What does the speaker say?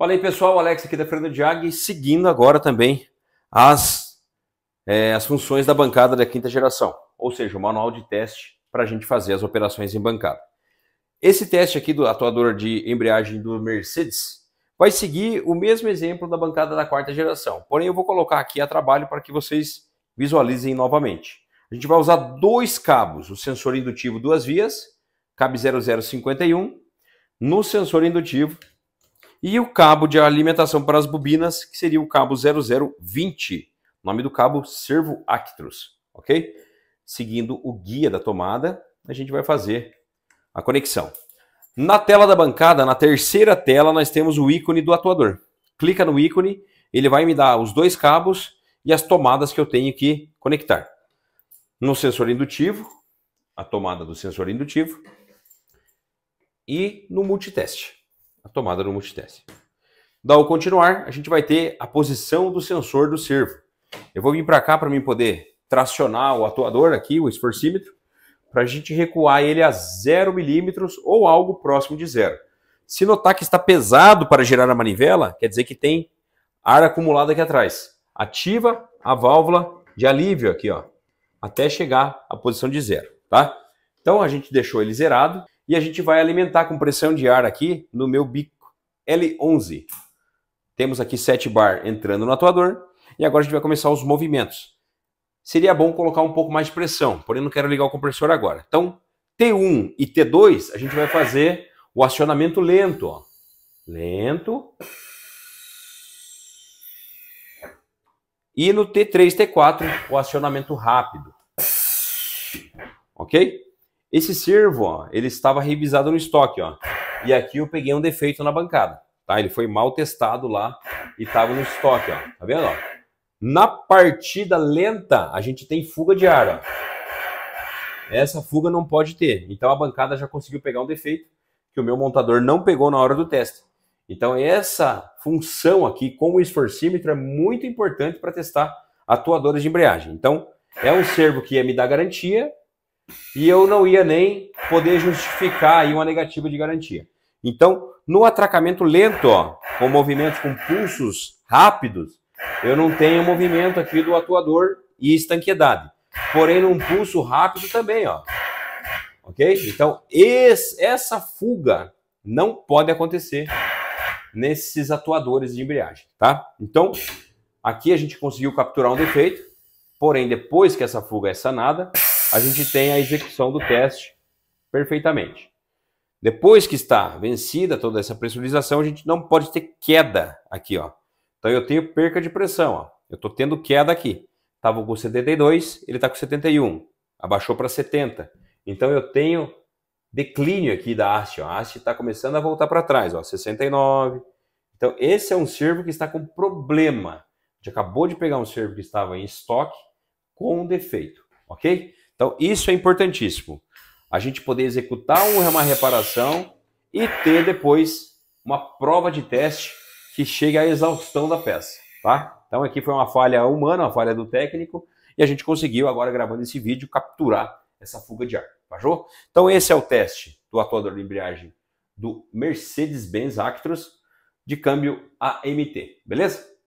Fala aí, pessoal. Alex aqui da Fernanda Diag, seguindo agora também as, é, as funções da bancada da quinta geração, ou seja, o manual de teste para a gente fazer as operações em bancada. Esse teste aqui do atuador de embreagem do Mercedes vai seguir o mesmo exemplo da bancada da quarta geração, porém eu vou colocar aqui a trabalho para que vocês visualizem novamente. A gente vai usar dois cabos, o sensor indutivo duas vias, CAB0051, no sensor indutivo e o cabo de alimentação para as bobinas, que seria o cabo 0020, nome do cabo Servo Actrus, ok? Seguindo o guia da tomada, a gente vai fazer a conexão. Na tela da bancada, na terceira tela, nós temos o ícone do atuador. Clica no ícone, ele vai me dar os dois cabos e as tomadas que eu tenho que conectar. No sensor indutivo, a tomada do sensor indutivo e no multiteste a tomada do multiteste. Dá o continuar, a gente vai ter a posição do sensor do servo. Eu vou vir para cá para mim poder tracionar o atuador aqui, o esforcímetro, para a gente recuar ele a 0 milímetros ou algo próximo de zero. Se notar que está pesado para girar a manivela, quer dizer que tem ar acumulado aqui atrás. Ativa a válvula de alívio aqui, ó, até chegar à posição de zero, tá? Então a gente deixou ele zerado e a gente vai alimentar com pressão de ar aqui no meu bico L11. Temos aqui 7 bar entrando no atuador e agora a gente vai começar os movimentos. Seria bom colocar um pouco mais de pressão, porém não quero ligar o compressor agora. Então, T1 e T2, a gente vai fazer o acionamento lento, ó. Lento. E no T3, T4, o acionamento rápido. Ok? Esse servo, ó, ele estava revisado no estoque, ó. E aqui eu peguei um defeito na bancada, tá? Ele foi mal testado lá e estava no estoque, ó. Tá vendo, ó? Na partida lenta, a gente tem fuga de ar, ó. Essa fuga não pode ter. Então a bancada já conseguiu pegar um defeito que o meu montador não pegou na hora do teste. Então essa função aqui com o esforcímetro é muito importante para testar atuadores de embreagem. Então é um servo que ia me dar garantia e eu não ia nem poder justificar aí uma negativa de garantia. Então, no atracamento lento, ó, com movimentos com pulsos rápidos, eu não tenho movimento aqui do atuador e estanquedade. Porém, num pulso rápido também, ó. Ok? Então, esse, essa fuga não pode acontecer nesses atuadores de embreagem, tá? Então, aqui a gente conseguiu capturar um defeito, porém, depois que essa fuga é sanada, a gente tem a execução do teste perfeitamente. Depois que está vencida toda essa pressurização, a gente não pode ter queda aqui, ó. Então eu tenho perca de pressão, ó. Eu estou tendo queda aqui. Estava com 72, ele está com 71. Abaixou para 70. Então eu tenho declínio aqui da haste. Ó. A haste está começando a voltar para trás, ó, 69. Então esse é um servo que está com problema. A gente acabou de pegar um servo que estava em estoque com um defeito, ok? Então, isso é importantíssimo. A gente poder executar uma reparação e ter depois uma prova de teste que chegue à exaustão da peça, tá? Então, aqui foi uma falha humana, uma falha do técnico, e a gente conseguiu, agora gravando esse vídeo, capturar essa fuga de ar, fechou? Tá então, esse é o teste do atuador de embreagem do Mercedes-Benz Actros de câmbio AMT, beleza?